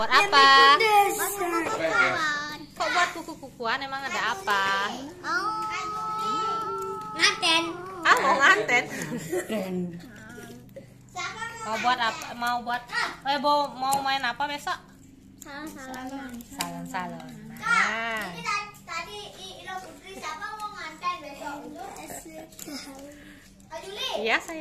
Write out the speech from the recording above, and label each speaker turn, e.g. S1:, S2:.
S1: Buat apa? Kok buat kuku-kukuan emang ada apa? Oh. Nganten. Ah mau nganten?
S2: Mau buat apa? Mau buat? Eh mau mau main apa besok? Salon salon. Salon Nah.
S3: Tadi
S4: Putri siapa mau nganten besok? Iya
S5: saya.